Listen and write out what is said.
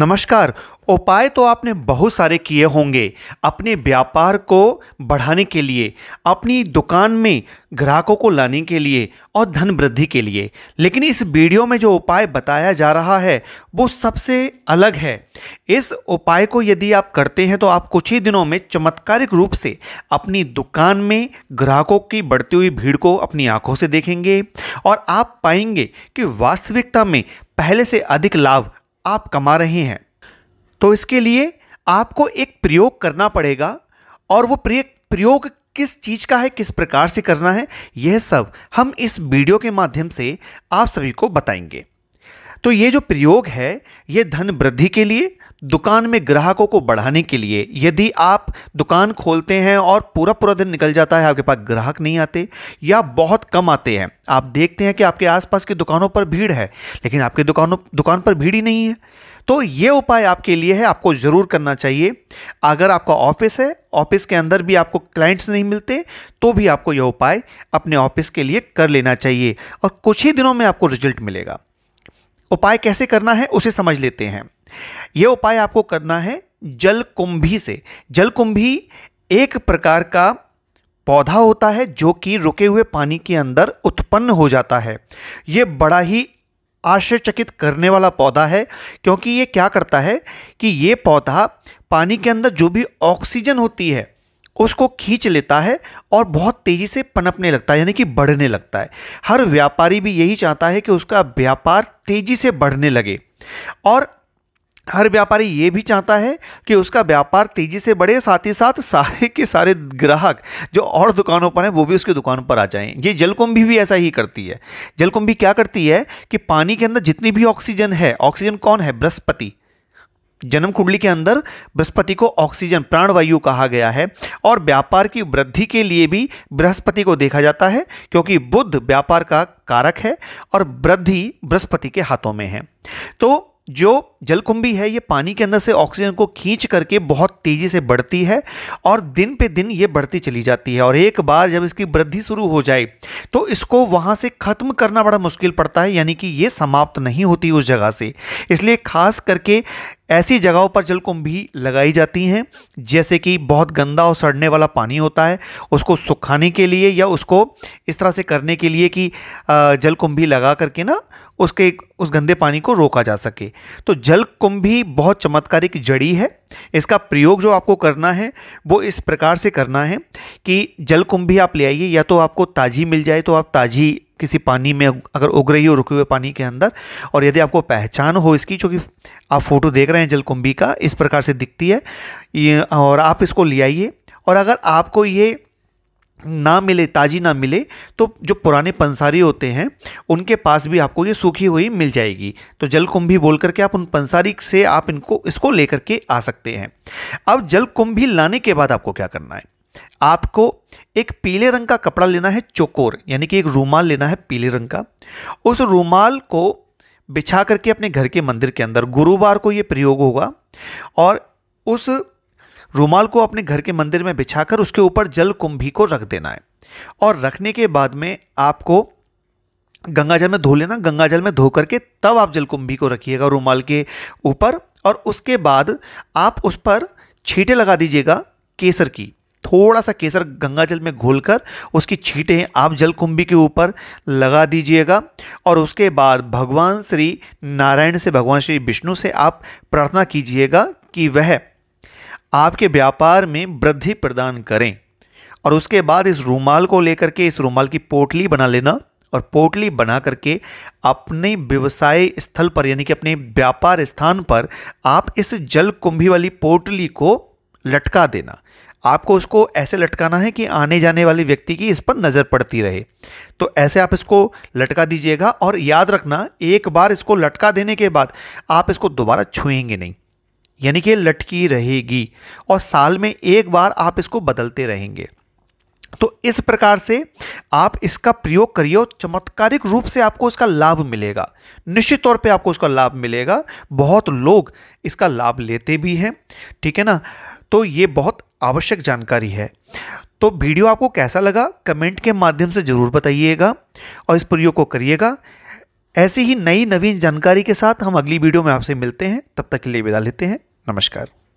नमस्कार उपाय तो आपने बहुत सारे किए होंगे अपने व्यापार को बढ़ाने के लिए अपनी दुकान में ग्राहकों को लाने के लिए और धन वृद्धि के लिए लेकिन इस वीडियो में जो उपाय बताया जा रहा है वो सबसे अलग है इस उपाय को यदि आप करते हैं तो आप कुछ ही दिनों में चमत्कारिक रूप से अपनी दुकान में ग्राहकों की बढ़ती हुई भीड़ को अपनी आँखों से देखेंगे और आप पाएंगे कि वास्तविकता में पहले से अधिक लाभ आप कमा रहे हैं तो इसके लिए आपको एक प्रयोग करना पड़ेगा और वो प्रयोग किस चीज़ का है किस प्रकार से करना है यह सब हम इस वीडियो के माध्यम से आप सभी को बताएंगे तो ये जो प्रयोग है ये धन वृद्धि के लिए दुकान में ग्राहकों को बढ़ाने के लिए यदि आप दुकान खोलते हैं और पूरा पूरा दिन निकल जाता है आपके पास ग्राहक नहीं आते या बहुत कम आते हैं आप देखते हैं कि आपके आसपास की दुकानों पर भीड़ है लेकिन आपके दुकानों दुकान पर भीड़ ही नहीं है तो ये उपाय आपके लिए है आपको ज़रूर करना चाहिए अगर आपका ऑफिस है ऑफिस के अंदर भी आपको क्लाइंट्स नहीं मिलते तो भी आपको यह उपाय अपने ऑफिस के लिए कर लेना चाहिए और कुछ ही दिनों में आपको रिजल्ट मिलेगा उपाय कैसे करना है उसे समझ लेते हैं यह उपाय आपको करना है जल कुंभी से जल कुंभी एक प्रकार का पौधा होता है जो कि रुके हुए पानी के अंदर उत्पन्न हो जाता है ये बड़ा ही आश्चर्यचकित करने वाला पौधा है क्योंकि ये क्या करता है कि ये पौधा पानी के अंदर जो भी ऑक्सीजन होती है उसको खींच लेता है और बहुत तेज़ी से पनपने लगता है यानी कि बढ़ने लगता है हर व्यापारी भी यही चाहता है कि उसका व्यापार तेज़ी से बढ़ने लगे और हर व्यापारी ये भी चाहता है कि उसका व्यापार तेज़ी से बढ़े साथ ही साथ सारे के सारे ग्राहक जो और दुकानों पर हैं वो भी उसकी दुकान पर आ जाएं ये जलकुंभी भी ऐसा ही करती है जलकुंभी क्या करती है कि पानी के अंदर जितनी भी ऑक्सीजन है ऑक्सीजन कौन है बृहस्पति जन्म कुंडली के अंदर बृहस्पति को ऑक्सीजन प्राणवायु कहा गया है और व्यापार की वृद्धि के लिए भी बृहस्पति को देखा जाता है क्योंकि बुद्ध व्यापार का कारक है और वृद्धि बृहस्पति के हाथों में है तो जो जलकुंभी है ये पानी के अंदर से ऑक्सीजन को खींच करके बहुत तेज़ी से बढ़ती है और दिन पे दिन ये बढ़ती चली जाती है और एक बार जब इसकी वृद्धि शुरू हो जाए तो इसको वहाँ से ख़त्म करना बड़ा मुश्किल पड़ता है यानी कि ये समाप्त नहीं होती उस जगह से इसलिए खास करके ऐसी जगहों पर जलकुंभी लगाई जाती हैं जैसे कि बहुत गंदा और सड़ने वाला पानी होता है उसको सुखाने के लिए या उसको इस तरह से करने के लिए कि जलकुंभी लगा करके ना उसके उस गंदे पानी को रोका जा सके तो जल कुंभी बहुत चमत्कारिक जड़ी है इसका प्रयोग जो आपको करना है वो इस प्रकार से करना है कि जल आप ले आइए या तो आपको ताजी मिल जाए तो आप ताजी किसी पानी में अगर उग रही हो रुके हुए पानी के अंदर और यदि आपको पहचान हो इसकी चूँकि आप फ़ोटो देख रहे हैं जलकुंभी का इस प्रकार से दिखती है ये और आप इसको ले आइए और अगर आपको ये ना मिले ताज़ी ना मिले तो जो पुराने पंसारी होते हैं उनके पास भी आपको ये सूखी हुई मिल जाएगी तो जलकुंभी बोल करके आप उन पंसारी से आप इनको इसको लेकर के आ सकते हैं अब जलकुंभी लाने के बाद आपको क्या करना है आपको एक पीले रंग का कपड़ा लेना है चोकोर यानी कि एक रूमाल लेना है पीले रंग का उस रूमाल को बिछा करके अपने घर के मंदिर के अंदर गुरुवार को ये प्रयोग होगा और उस रूमाल को अपने घर के मंदिर में बिछाकर उसके ऊपर जल कुंभी को रख देना है और रखने के बाद में आपको गंगा जल में धो लेना गंगा जल में धो करके तब आप जलकुंभी को रखिएगा रूमाल के ऊपर और उसके बाद आप उस पर छीटे लगा दीजिएगा केसर की थोड़ा सा केसर गंगा जल में घोल कर उसकी छीटें आप जलकुंभी के ऊपर लगा दीजिएगा और उसके बाद भगवान श्री नारायण से भगवान श्री विष्णु से आप प्रार्थना कीजिएगा कि वह आपके व्यापार में वृद्धि प्रदान करें और उसके बाद इस रूमाल को लेकर के इस रूमाल की पोटली बना लेना और पोटली बना करके अपने व्यवसाय स्थल पर यानी कि अपने व्यापार स्थान पर आप इस जल कुंभी वाली पोटली को लटका देना आपको उसको ऐसे लटकाना है कि आने जाने वाले व्यक्ति की इस पर नज़र पड़ती रहे तो ऐसे आप इसको लटका दीजिएगा और याद रखना एक बार इसको लटका देने के बाद आप इसको दोबारा छुएंगे नहीं यानी कि लटकी रहेगी और साल में एक बार आप इसको बदलते रहेंगे तो इस प्रकार से आप इसका प्रयोग करिए और चमत्कारिक रूप से आपको इसका लाभ मिलेगा निश्चित तौर पे आपको उसका लाभ मिलेगा बहुत लोग इसका लाभ लेते भी हैं ठीक है ना तो ये बहुत आवश्यक जानकारी है तो वीडियो आपको कैसा लगा कमेंट के माध्यम से ज़रूर बताइएगा और इस प्रयोग को करिएगा ऐसी ही नई नवीन जानकारी के साथ हम अगली वीडियो में आपसे मिलते हैं तब तक के लिए विदा लेते हैं नमस्कार